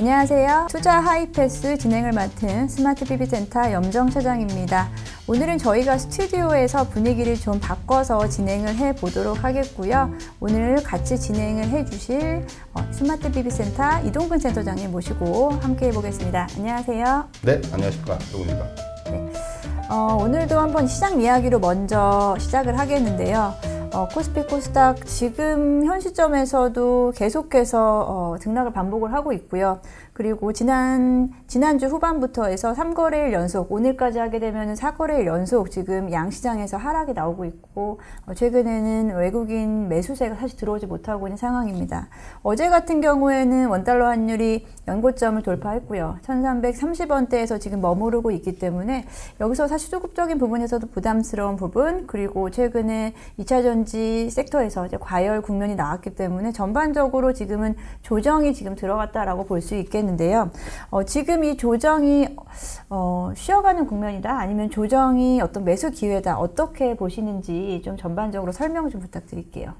안녕하세요. 투자 하이패스 진행을 맡은 스마트 PB 센터 염정 차장입니다. 오늘은 저희가 스튜디오에서 분위기를 좀 바꿔서 진행을 해 보도록 하겠고요. 오늘 같이 진행을 해 주실 어, 스마트 PB 센터 이동근 센터장님 모시고 함께 해 보겠습니다. 안녕하세요. 네, 안녕하십니까. 이동근입니다. 네. 어, 오늘도 한번 시장 이야기로 먼저 시작을 하겠는데요. 어, 코스피 코스닥 지금 현 시점에서도 계속해서 어, 등락을 반복을 하고 있고요. 그리고 지난 지난주 후반부터 해서 3거래일 연속 오늘까지 하게 되면 4거래일 연속 지금 양시장에서 하락이 나오고 있고 어, 최근에는 외국인 매수세가 사실 들어오지 못하고 있는 상황입니다. 어제 같은 경우에는 원달러 환율이 연고점을 돌파했고요. 1330원대에서 지금 머무르고 있기 때문에 여기서 사실 수급적인 부분에서도 부담스러운 부분 그리고 최근에 2차 전지 섹터에서 과열 국면이 나왔기 때문에 전반적으로 지금은 조정이 지금 들어갔다라고 볼 수 있겠는데 있는데요. 어, 지금 이 조정이 어, 쉬어가는 국면이다 아니면 조정이 어떤 매수 기회다 어떻게 보시는지 좀 전반적으로 설명 좀 부탁드릴게요.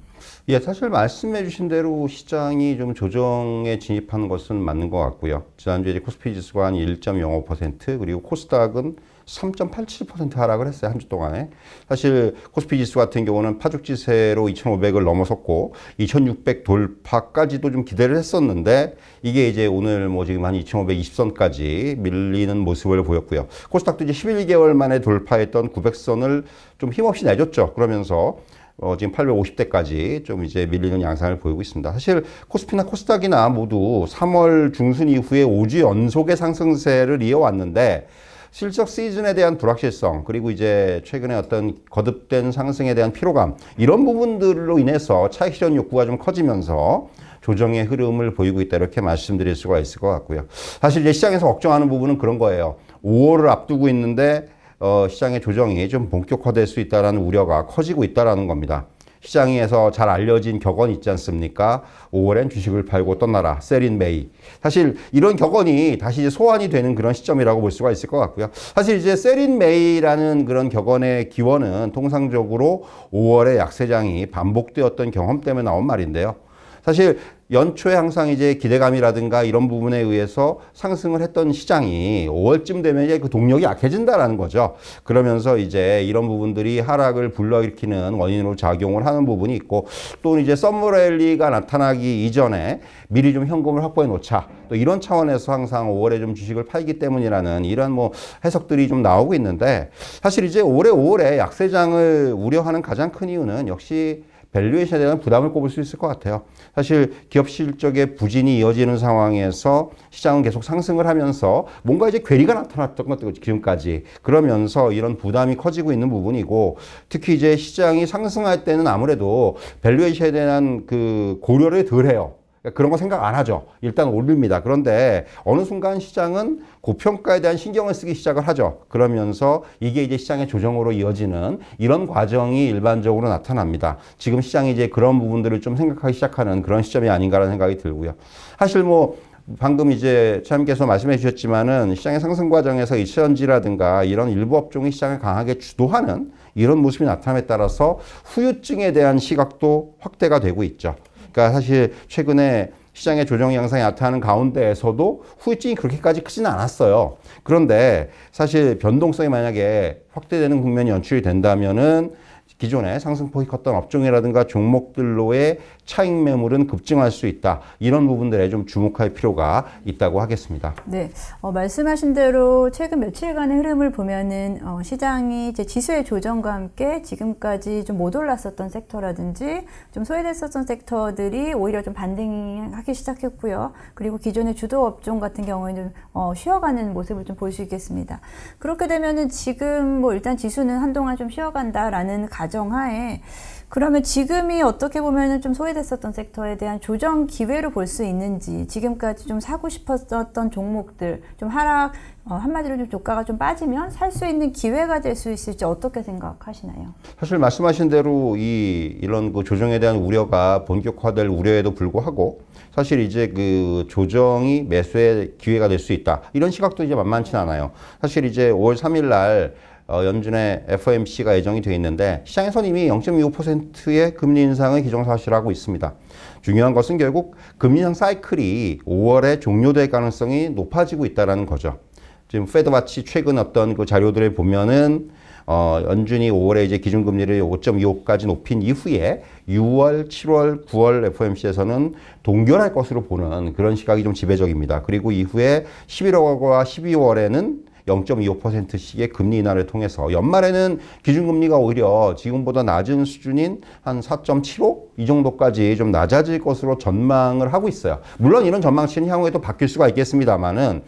예, 사실 말씀해 주신 대로 시장이 좀 조정에 진입한 것은 맞는 것 같고요. 지난주에 코스피 지수가 한 1.05% 그리고 코스닥은 3.87% 하락을 했어요. 한 주 동안에. 사실 코스피 지수 같은 경우는 파죽지세로 2,500을 넘어섰고 2,600 돌파까지도 좀 기대를 했었는데 이게 이제 오늘 뭐 지금 한 2,520선까지 밀리는 모습을 보였고요. 코스닥도 이제 11개월 만에 돌파했던 900선을 좀 힘없이 내줬죠. 그러면서 어, 지금 850대까지 좀 이제 밀리는 양상을 보이고 있습니다. 사실 코스피나 코스닥이나 모두 3월 중순 이후에 5주 연속의 상승세를 이어왔는데 실적 시즌에 대한 불확실성 그리고 이제 최근에 어떤 거듭된 상승에 대한 피로감 이런 부분들로 인해서 차익 실현 욕구가 좀 커지면서 조정의 흐름을 보이고 있다 이렇게 말씀드릴 수가 있을 것 같고요. 사실 이제 시장에서 걱정하는 부분은 그런 거예요. 5월을 앞두고 있는데 어, 시장의 조정이 좀 본격화될 수있다는 우려가 커지고 있다는 겁니다. 시장에서 잘 알려진 격언 있지 않습니까? 5월엔 주식을 팔고 떠나라. 셀린 메이. 사실 이런 격언이 다시 이제 소환이 되는 그런 시점이라고 볼 수가 있을 것 같고요. 사실 이제 셀인 메이라는 그런 격언의 기원은 통상적으로 5월에 약세장이 반복되었던 경험 때문에 나온 말인데요. 사실 연초에 항상 이제 기대감이라든가 이런 부분에 의해서 상승을 했던 시장이 5월쯤 되면 이제 그 동력이 약해진다라는 거죠. 그러면서 이제 이런 부분들이 하락을 불러일으키는 원인으로 작용을 하는 부분이 있고 또 이제 썸머랠리가 나타나기 이전에 미리 좀 현금을 확보해 놓자. 또 이런 차원에서 항상 5월에 좀 주식을 팔기 때문이라는 이런 뭐 해석들이 좀 나오고 있는데 사실 이제 올해 5월에 약세장을 우려하는 가장 큰 이유는 역시 밸류에이션에 대한 부담을 꼽을 수 있을 것 같아요. 사실 기업 실적의 부진이 이어지는 상황에서 시장은 계속 상승을 하면서 뭔가 이제 괴리가 나타났던 것들 지금까지 그러면서 이런 부담이 커지고 있는 부분이고 특히 이제 시장이 상승할 때는 아무래도 밸류에이션에 대한 그 고려를 덜 해요. 그러니까 그런거 생각 안 하죠. 일단 올립니다 그런데 어느 순간 시장은 고평가에 대한 신경을 쓰기 시작을 하죠. 그러면서 이게 이제 시장의 조정으로 이어지는 이런 과정이 일반적으로 나타납니다. 지금 시장이 이제 그런 부분들을 좀 생각하기 시작하는 그런 시점이 아닌가라는 생각이 들고요. 사실 뭐 방금 이제 차님께서 말씀해 주셨지만은 시장의 상승 과정에서 이천지라든가 이런 일부 업종이 시장을 강하게 주도하는 이런 모습이 나타남에 따라서 후유증에 대한 시각도 확대가 되고 있죠. 그러니까 사실 최근에 시장의 조정 양상이 나타나는 가운데에서도 후유증이 그렇게까지 크지는 않았어요. 그런데 사실 변동성이 만약에 확대되는 국면이 연출이 된다면은 기존에 상승폭이 컸던 업종이라든가 종목들로의 차익 매물은 급증할 수 있다. 이런 부분들에 좀 주목할 필요가 있다고 하겠습니다. 네, 어, 말씀하신 대로 최근 며칠간의 흐름을 보면은 어, 시장이 이제 지수의 조정과 함께 지금까지 좀 못 올랐었던 섹터라든지 좀 소외됐었던 섹터들이 오히려 좀 반등하기 시작했고요. 그리고 기존의 주도 업종 같은 경우에는 어, 쉬어가는 모습을 좀 볼 수 있겠습니다. 그렇게 되면은 지금 뭐 일단 지수는 한동안 좀 쉬어간다라는 가정하에 그러면 지금이 어떻게 보면 좀 소외됐었던 섹터에 대한 조정 기회로 볼 수 있는지 지금까지 좀 사고 싶었던 종목들 좀 하락 어, 한마디로 좀조가가좀 빠지면 살 수 있는 기회가 될 수 있을지 어떻게 생각하시나요? 사실 말씀하신 대로 이 이런 그 조정에 대한 우려가 본격화될 우려에도 불구하고 사실 이제 그 조정이 매수의 기회가 될 수 있다 이런 시각도 이제 만만치 않아요. 사실 이제 5월 3일 날 어, 연준의 FOMC가 예정이 되어 있는데 시장에서는 이미 0.25%의 금리 인상을 기정사실하고 있습니다. 중요한 것은 결국 금리 인상 사이클이 5월에 종료될 가능성이 높아지고 있다는 거죠. 지금 페드와치 최근 어떤 그 자료들을 보면은 어, 연준이 5월에 이제 기준금리를 5.25까지 높인 이후에 6월, 7월, 9월 FOMC에서는 동결할 것으로 보는 그런 시각이 좀 지배적입니다. 그리고 이후에 11월과 12월에는 0.25%씩의 금리 인하를 통해서 연말에는 기준금리가 오히려 지금보다 낮은 수준인 한 4.75 이 정도까지 좀 낮아질 것으로 전망을 하고 있어요. 물론 이런 전망치는 향후에도 바뀔 수가 있겠습니다만은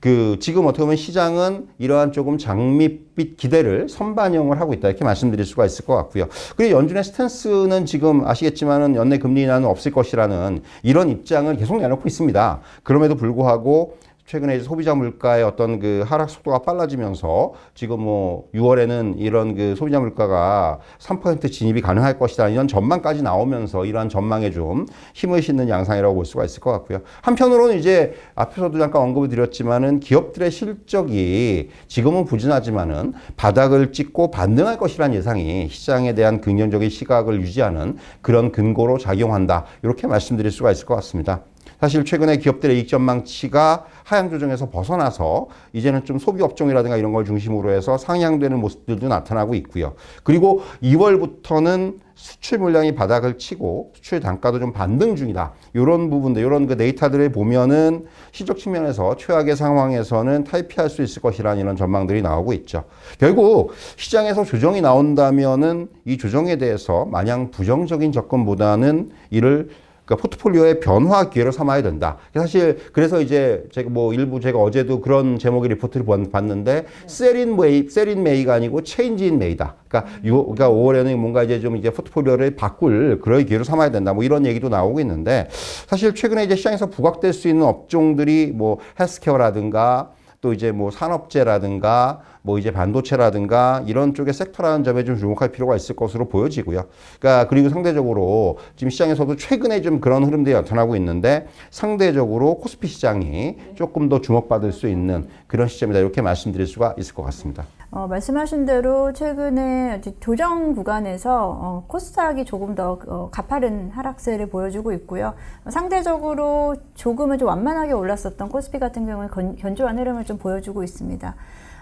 그 지금 어떻게 보면 시장은 이러한 조금 장밋빛 기대를 선반영을 하고 있다 이렇게 말씀드릴 수가 있을 것 같고요. 그리고 연준의 스탠스는 지금 아시겠지만은 연내 금리 인하는 없을 것이라는 이런 입장을 계속 내놓고 있습니다. 그럼에도 불구하고 최근에 소비자 물가의 어떤 그 하락 속도가 빨라지면서 지금 뭐 6월에는 이런 그 소비자 물가가 3% 진입이 가능할 것이다 이런 전망까지 나오면서 이러한 전망에 좀 힘을 싣는 양상이라고 볼 수가 있을 것 같고요. 한편으로는 이제 앞에서도 잠깐 언급을 드렸지만은 기업들의 실적이 지금은 부진하지만은 바닥을 찍고 반등할 것이라는 예상이 시장에 대한 긍정적인 시각을 유지하는 그런 근거로 작용한다 이렇게 말씀드릴 수가 있을 것 같습니다. 사실 최근에 기업들의 이익 전망치가 하향 조정에서 벗어나서 이제는 좀 소비 업종이라든가 이런 걸 중심으로 해서 상향되는 모습들도 나타나고 있고요. 그리고 2월부터는 수출 물량이 바닥을 치고 수출 단가도 좀 반등 중이다. 이런 부분들, 이런 그 데이터들을 보면은 시적 측면에서 최악의 상황에서는 탈피할 수 있을 것이라는 이런 전망들이 나오고 있죠. 결국 시장에서 조정이 나온다면은 이 조정에 대해서 마냥 부정적인 접근보다는 이를 그 포트폴리오의 변화 기회를 삼아야 된다. 사실 그래서 이제 제가 뭐 일부 제가 어제도 그런 제목의 리포트를 봤는데 셀인 메이 세린 메이가 아니고 체인지인 메이다. 그러니까 유, 그러니까 5월에는 뭔가 이제 좀 이제 포트폴리오를 바꿀 그런 기회를 삼아야 된다. 뭐 이런 얘기도 나오고 있는데 사실 최근에 이제 시장에서 부각될 수 있는 업종들이 뭐 헬스케어라든가 또 이제 뭐 산업재라든가 뭐 이제 반도체라든가 이런 쪽의 섹터라는 점에 좀 주목할 필요가 있을 것으로 보여지고요. 그러니까 그리고 상대적으로 지금 시장에서도 최근에 좀 그런 흐름들이 나타나고 있는데 상대적으로 코스피 시장이 네. 조금 더 주목받을 수 있는 그런 시점이다 이렇게 말씀드릴 수가 있을 것 같습니다. 어, 말씀하신 대로 최근에 조정 구간에서 어, 코스닥이 조금 더 어, 가파른 하락세를 보여주고 있고요. 상대적으로 조금은 좀 완만하게 올랐었던 코스피 같은 경우는 견, 견조한 흐름을 좀 보여주고 있습니다.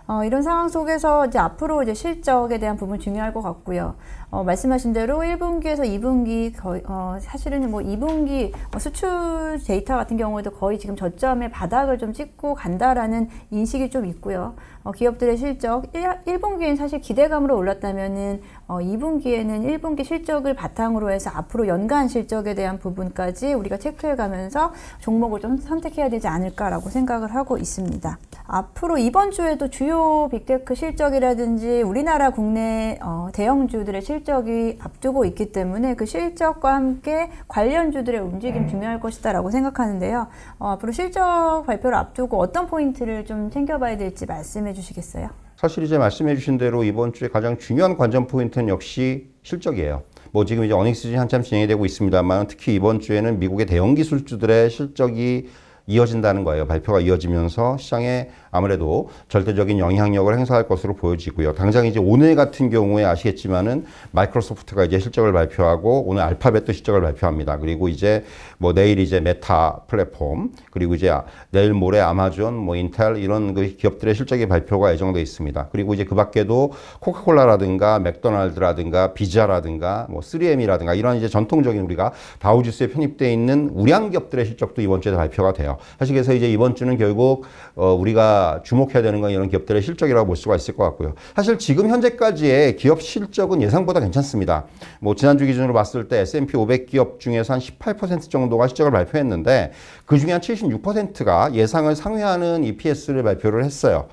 어, 이런 상황 속에서 이제 앞으로 이제 실적에 대한 부분 중요할 것 같고요. 어, 말씀하신 대로 1분기에서 2분기 거의, 어, 사실은 뭐 2분기 뭐 수출 데이터 같은 경우에도 거의 지금 저점에 바닥을 좀 찍고 간다라는 인식이 좀 있고요. 어, 기업들의 실적 1, 분기엔 사실 기대감으로 올랐다면은 어, 2분기에는 1분기 실적을 바탕으로 해서 앞으로 연간 실적에 대한 부분까지 우리가 체크해 가면서 종목을 좀 선택해야 되지 않을까라고 생각을 하고 있습니다. 앞으로 이번 주에도 주요 빅테크 실적이라든지 우리나라 국내 어, 대형주들의 실적이 앞두고 있기 때문에 그 실적과 함께 관련주들의 움직임 중요할 것이다라고 생각하는데요. 어, 앞으로 실적 발표를 앞두고 어떤 포인트를 좀 챙겨봐야 될지 말씀해 말씀해 주시겠어요? 사실 이제 말씀해 주신 대로 이번 주에 가장 중요한 관전 포인트는 역시 실적이에요. 뭐 지금 이제 어닝 시즌 한참 진행이 되고 있습니다만 특히 이번 주에는 미국의 대형 기술주들의 실적이 이어진다는 거예요. 발표가 이어지면서 시장에 아무래도 절대적인 영향력을 행사할 것으로 보여지고요. 당장 이제 오늘 같은 경우에 아시겠지만은 마이크로소프트가 이제 실적을 발표하고 오늘 알파벳도 실적을 발표합니다. 그리고 이제 뭐 내일 이제 메타 플랫폼 그리고 이제 내일 모레 아마존 뭐 인텔 이런 그 기업들의 실적의 발표가 예정되어 있습니다. 그리고 이제 그 밖에도 코카콜라라든가 맥도날드라든가 비자라든가 뭐 3M이라든가 이런 이제 전통적인 우리가 다우지수에 편입돼 있는 우량 기업들의 실적도 이번 주에 발표가 돼요. 사실 그래서 이제 이번 주는 결국 어 우리가 주목해야 되는 건 이런 기업들의 실적이라고 볼 수가 있을 것 같고요. 사실 지금 현재까지의 기업 실적은 예상보다 괜찮습니다. 뭐 지난주 기준으로 봤을 때 S&P 500 기업 중에서 한 18% 정도가 실적을 발표했는데 그 중에 한 76%가 예상을 상회하는 EPS를 발표를 했어요.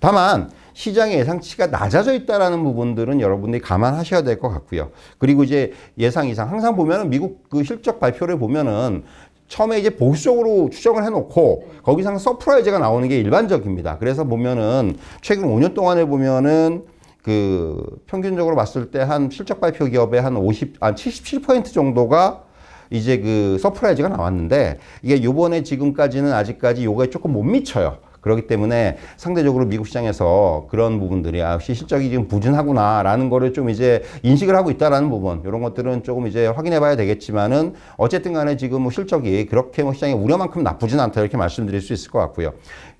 다만 시장의 예상치가 낮아져 있다는 부분들은 여러분들이 감안하셔야 될 것 같고요. 그리고 이제 예상 이상 항상 보면은 미국 그 실적 발표를 보면은 처음에 이제 보수적으로 추정을 해놓고 거기서 서프라이즈가 나오는 게 일반적입니다. 그래서 보면은 최근 5년 동안에 보면은 그 평균적으로 봤을 때 한 실적 발표 기업의 한 50, 한 77% 아, 정도가 이제 그 서프라이즈가 나왔는데 이게 요번에 지금까지는 아직까지 요거 조금 못 미쳐요. 그렇기 때문에 상대적으로 미국 시장에서 그런 부분들이 아, 역시 실적이 지금 부진하구나라는 거를 좀 이제 인식을 하고 있다라는 부분 이런 것들은 조금 이제 확인해 봐야 되겠지만은 어쨌든 간에 지금 뭐 실적이 그렇게 뭐 시장의 우려만큼 나쁘진 않다 이렇게 말씀드릴 수 있을 것 같고요.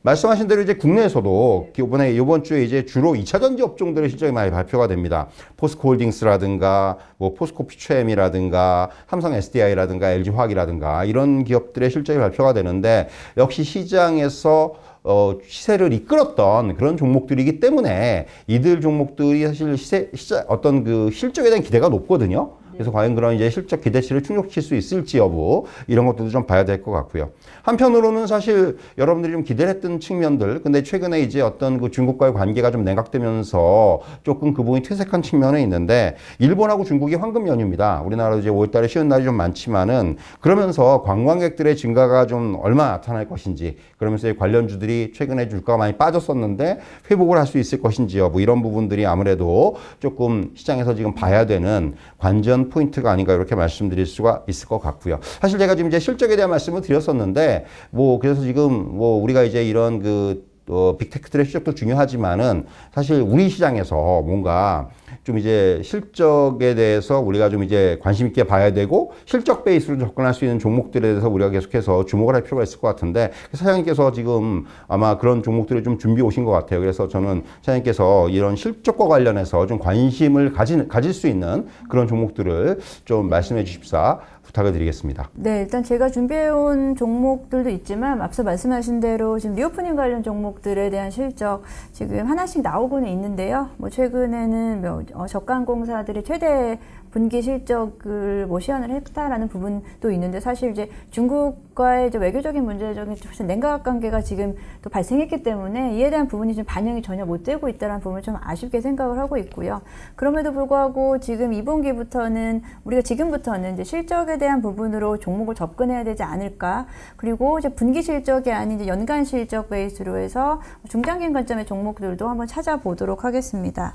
말씀하신 대로 이제 국내에서도 이번에 이번 주에 이제 주로 2차 전지 업종들의 실적이 많이 발표가 됩니다. 포스코홀딩스라든가 뭐 포스코 피처엠이라든가 삼성 SDI라든가 LG 화학이라든가 이런 기업들의 실적이 발표가 되는데 역시 시장에서 어, 시세를 이끌었던 그런 종목들이기 때문에 이들 종목들이 사실 시세, 시세 어떤 그 실적에 대한 기대가 높거든요. 그래서 과연 그런 이제 실적 기대치를 충족시킬 수 있을지 여부 이런 것들도 좀 봐야 될 것 같고요. 한편으로는 사실 여러분들이 좀 기대했던 측면들, 근데 최근에 이제 어떤 그 중국과의 관계가 좀 냉각되면서 조금 그 부분이 퇴색한 측면은 있는데 일본하고 중국이 황금 연휴입니다. 우리나라도 이제 5월달에 쉬는 날이 좀 많지만은 그러면서 관광객들의 증가가 좀 얼마 나타날 것인지, 그러면서 관련주들이 최근에 주가가 많이 빠졌었는데 회복을 할 수 있을 것인지요. 뭐 이런 부분들이 아무래도 조금 시장에서 지금 봐야 되는 관전 포인트가 아닌가 이렇게 말씀드릴 수가 있을 것 같고요. 사실 제가 지금 이제 실적에 대한 말씀을 드렸었는데 뭐 그래서 지금 뭐 우리가 이제 이런 그 어, 빅테크들의 시적도 중요하지만은 사실 우리 시장에서 뭔가 좀 이제 실적에 대해서 우리가 좀 이제 관심 있게 봐야 되고 실적 베이스로 접근할 수 있는 종목들에 대해서 우리가 계속해서 주목을 할 필요가 있을 것 같은데 사장님께서 지금 아마 그런 종목들을 좀 준비 오신 것 같아요. 그래서 저는 사장님께서 이런 실적과 관련해서 좀 관심을 가진, 가질 수 있는 그런 종목들을 좀 말씀해 주십사 부탁을 드리겠습니다. 네, 일단 제가 준비해온 종목들도 있지만 앞서 말씀하신 대로 지금 리오프닝 관련 종목들에 대한 실적 지금 하나씩 나오고는 있는데요. 뭐 최근에는 뭐 어, 어 저가공사들의 최대 분기 실적을 모시안을 뭐 했다라는 부분도 있는데 사실 이제 중국 국가의 이제 외교적인 문제적인 훨씬 냉각 관계가 지금 또 발생했기 때문에 이에 대한 부분이 좀 반영이 전혀 못 되고 있다는 부분을 좀 아쉽게 생각을 하고 있고요. 그럼에도 불구하고 지금 2분기부터는 우리가 지금부터는 이제 실적에 대한 부분으로 종목을 접근해야 되지 않을까. 그리고 이제 분기 실적이 아닌 이제 연간 실적 베이스로 해서 중장기 관점의 종목들도 한번 찾아보도록 하겠습니다.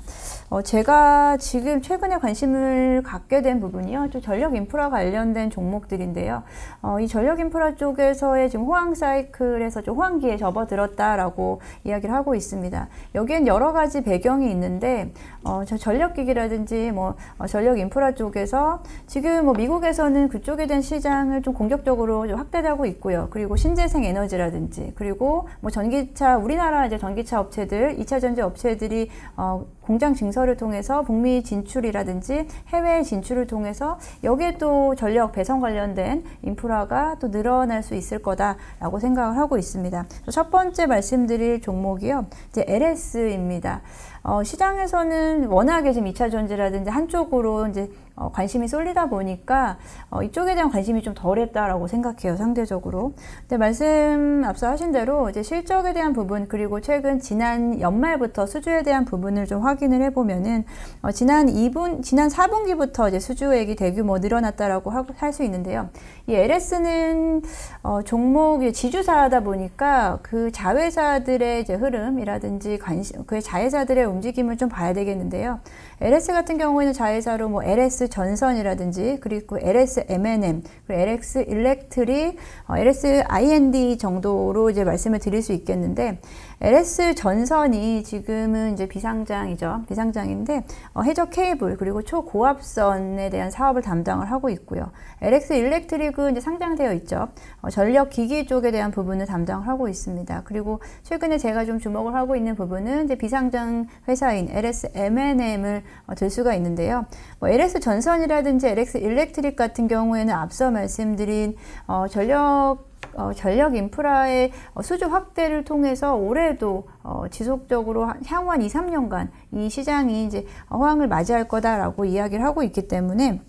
어, 제가 지금 최근에 관심을 갖게 된 부분이요. 좀 전력 인프라 관련된 종목들인데요. 어, 이 전력 인프라 쪽에서의 지금 호황 사이클에서 좀 호황기에 접어들었다라고 이야기를 하고 있습니다. 여기엔 여러 가지 배경이 있는데 어, 전력기기라든지 뭐 어, 전력 인프라 쪽에서 지금 뭐 미국에서는 그쪽에 대한 시장을 좀 공격적으로 좀 확대하고 있고요. 그리고 신재생 에너지라든지 그리고 뭐 전기차 우리나라 이제 전기차 업체들, 2차 전지 업체들이 어, 공장 증설을 통해서 북미 진출이라든지 해외 진출을 통해서 여기에 또 전력 배선 관련된 인프라가 또 늘어 이뤄낼 수 있을 거다라고 생각을 하고 있습니다. 첫 번째 말씀드릴 종목이요. 이제 LS입니다. 어, 시장에서는 워낙에 지금 2차 전지라든지 한쪽으로 이제 어, 관심이 쏠리다 보니까 어, 이쪽에 대한 관심이 좀 덜했다라고 생각해요 상대적으로. 근데 말씀 앞서 하신 대로 이제 실적에 대한 부분 그리고 최근 지난 연말부터 수주에 대한 부분을 좀 확인을 해보면은 어, 지난 2분 지난 4분기부터 이제 수주액이 대규모 늘어났다라고 할 수 있는데요. 이 LS는 어, 종목 이 지주사다 보니까 그 자회사들의 이제 흐름이라든지 관심 그 자회사들의 움직임을 좀 봐야 되겠는데요. LS 같은 경우에는 자회사로 뭐 LS 전선이라든지 그리고 LS MNM, 그리고 LX 일렉트리, 어, LS IND 정도로 이제 말씀을 드릴 수 있겠는데 LS 전선이 지금은 이제 비상장이죠. 비상장인데 어, 해적 케이블 그리고 초고압선에 대한 사업을 담당을 하고 있고요. LX 일렉트릭은 이제 상장되어 있죠. 어, 전력 기기 쪽에 대한 부분을 담당을 하고 있습니다. 그리고 최근에 제가 좀 주목을 하고 있는 부분은 이제 비상장 회사인 LS M&M을 어, 들 수가 있는데요. 뭐 LS 전선이라든지 LX 일렉트릭 같은 경우에는 앞서 말씀드린 어, 전력 어, 전력 인프라의 어, 수주 확대를 통해서 올해도 어, 지속적으로 향후 한 2, 3년간 이 시장이 이제 호황을 맞이할 거다라고 이야기를 하고 있기 때문에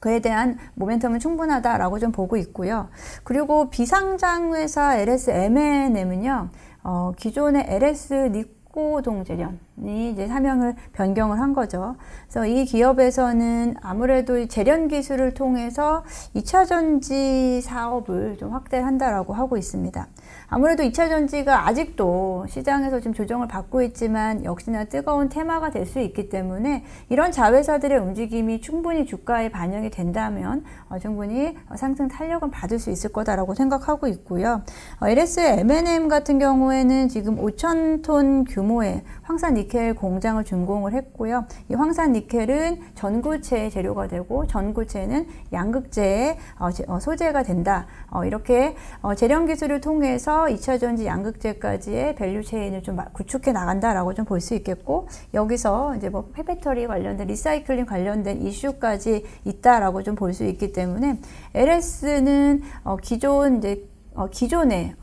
그에 대한 모멘텀은 충분하다라고 좀 보고 있고요. 그리고 비상장 회사 LSMNM은요. 어, 기존의 LS 닉 호동재련이 이제 사명을 변경을 한 거죠. 그래서 이 기업에서는 아무래도 재련 기술을 통해서 2차 전지 사업을 좀 확대한다라고 하고 있습니다. 아무래도 2차 전지가 아직도 시장에서 좀 조정을 받고 있지만 역시나 뜨거운 테마가 될 수 있기 때문에 이런 자회사들의 움직임이 충분히 주가에 반영이 된다면 어, 충분히 상승 탄력은 받을 수 있을 거다라고 생각하고 있고요. 어, LS M&M 같은 경우에는 지금 5천 톤규 규모의 황산 니켈 공장을 준공을 했고요. 이 황산 니켈은 전구체 재료가 되고 전구체는 양극재의 어, 어, 소재가 된다. 어, 이렇게 재련 기술을 통해서 2차전지 양극재까지의 밸류 체인을 좀 구축해 나간다라고 좀 볼 수 있겠고 여기서 이제 뭐 폐배터리 관련된 리사이클링 관련된 이슈까지 있다라고 좀 볼 수 있기 때문에 LS는 기존 이제 기존의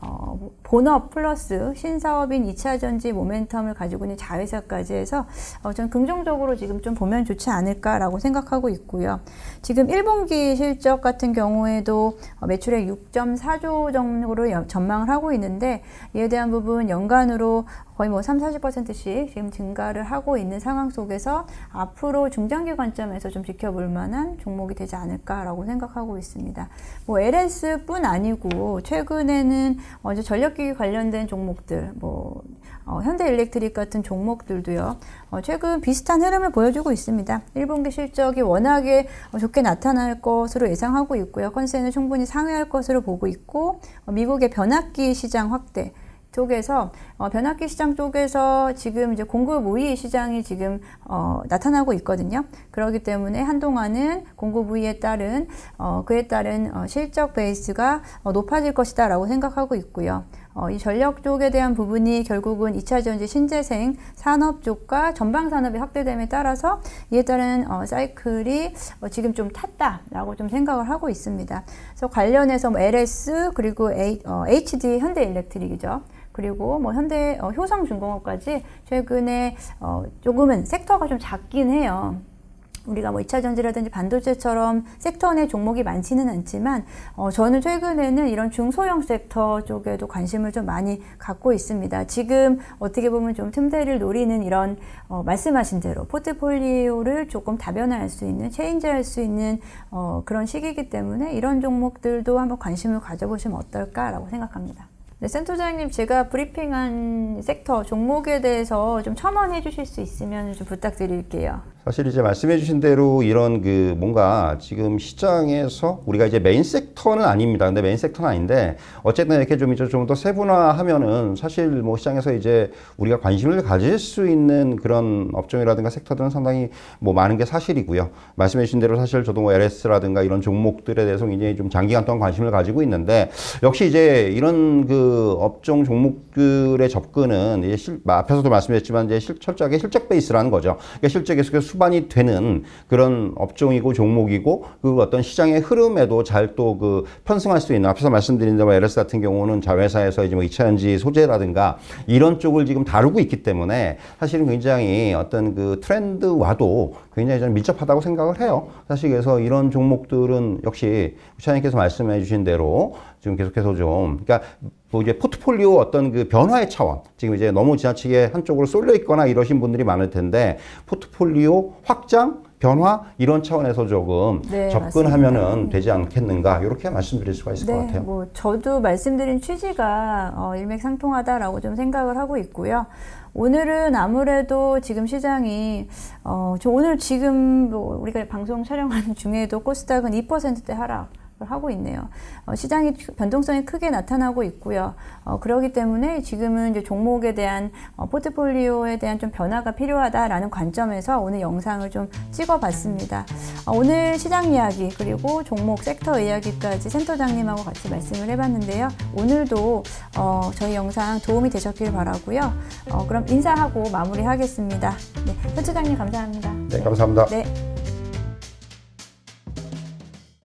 본업 플러스 신사업인 2차전지 모멘텀을 가지고 있는 자회사까지 해서 어, 저는 긍정적으로 지금 좀 보면 좋지 않을까라고 생각하고 있고요. 지금 1분기 실적 같은 경우에도 어, 매출액 6.4조 정도로 전망을 하고 있는데 이에 대한 부분 연간으로 거의 뭐 3, 40%씩 지금 증가를 하고 있는 상황 속에서 앞으로 중장기 관점에서 좀 지켜볼 만한 종목이 되지 않을까라고 생각하고 있습니다. 뭐 LS뿐 아니고 최근에는 어제 전력 태극기 관련된 종목들, 뭐 어, 현대일렉트릭 같은 종목들도요. 어, 최근 비슷한 흐름을 보여주고 있습니다. 1분기 실적이 워낙에 어, 좋게 나타날 것으로 예상하고 있고요. 컨센은 충분히 상회할 것으로 보고 있고 어, 미국의 변압기 시장 확대 쪽에서 어, 변압기 시장 쪽에서 지금 이제 공급 우위 시장이 지금 어, 나타나고 있거든요. 그렇기 때문에 한동안은 공급 우위에 따른 어, 그에 따른 어, 실적 베이스가 어, 높아질 것이다라고 생각하고 있고요. 어, 이 전력 쪽에 대한 부분이 결국은 2차 전지 신재생 산업 쪽과 전방 산업이 확대됨에 따라서 이에 따른 어, 사이클이 어, 지금 좀 탔다라고 좀 생각을 하고 있습니다. 그래서 관련해서 뭐 LS 그리고 A, 어, HD 현대 일렉트릭이죠. 그리고 뭐 현대 어, 효성중공업까지 최근에 어, 조금은 섹터가 좀 작긴 해요. 우리가 뭐 2차 전지라든지 반도체처럼 섹터 내 종목이 많지는 않지만 어, 저는 최근에는 이런 중소형 섹터 쪽에도 관심을 좀 많이 갖고 있습니다. 지금 어떻게 보면 좀 틈새를 노리는 이런 어, 말씀하신 대로 포트폴리오를 조금 다변화할 수 있는 체인지할 수 있는 어, 그런 시기이기 때문에 이런 종목들도 한번 관심을 가져보시면 어떨까라고 생각합니다. 네, 센터장님 제가 브리핑한 섹터 종목에 대해서 좀 첨언해 주실 수 있으면 좀 부탁드릴게요. 사실 이제 말씀해 주신 대로 이런 그 뭔가 지금 시장에서 우리가 이제 메인 섹터는 아닙니다. 근데 메인 섹터는 아닌데 어쨌든 이렇게 좀 이제 좀 더 세분화하면은 사실 뭐 시장에서 이제 우리가 관심을 가질 수 있는 그런 업종이라든가 섹터들은 상당히 뭐 많은 게 사실이고요. 말씀해 주신 대로 사실 저도 뭐 LS라든가 이런 종목들에 대해서 굉장히 좀 장기간 동안 관심을 가지고 있는데 역시 이제 이런 그 업종 종목들의 접근은 이제 실, 앞에서도 말씀드렸지만 이제 실, 철저하게 실적 베이스라는 거죠. 그러니까 실적에 속해서 수반이 되는 그런 업종이고 종목이고 그 어떤 시장의 흐름에도 잘 또 그 편승할 수 있는 앞서 말씀드린 대로 LS 같은 경우는 자회사에서 이제 뭐 2차전지 소재라든가 이런 쪽을 지금 다루고 있기 때문에 사실은 굉장히 어떤 그 트렌드와도 굉장히 좀 밀접하다고 생각을 해요. 사실 그래서 이런 종목들은 역시 부차님께서 말씀해 주신 대로 지금 계속해서 좀 그러니까 뭐 이제 포트폴리오 어떤 그 변화의 차원 지금 이제 너무 지나치게 한쪽으로 쏠려 있거나 이러신 분들이 많을 텐데 포트폴리오 확장 변화 이런 차원에서 조금 네, 접근하면은 되지 않겠는가 이렇게 말씀드릴 수가 있을 네, 것 같아요. 뭐 저도 말씀드린 취지가 어, 일맥상통하다라고 좀 생각을 하고 있고요. 오늘은 아무래도 지금 시장이 어, 저 오늘 지금 뭐 우리가 방송 촬영하는 중에도 코스닥은 2%대 하락 하고 있네요. 어, 시장이 변동성이 크게 나타나고 있고요. 어, 그러기 때문에 지금은 이제 종목에 대한 어, 포트폴리오에 대한 좀 변화가 필요하다라는 관점에서 오늘 영상을 좀 찍어봤습니다. 어, 오늘 시장 이야기 그리고 종목 섹터 이야기까지 센터장님하고 같이 말씀을 해봤는데요. 오늘도 어, 저희 영상 도움이 되셨길 바라고요. 어, 그럼 인사하고 마무리하겠습니다. 네, 센터장님 감사합니다. 네, 감사합니다. 네.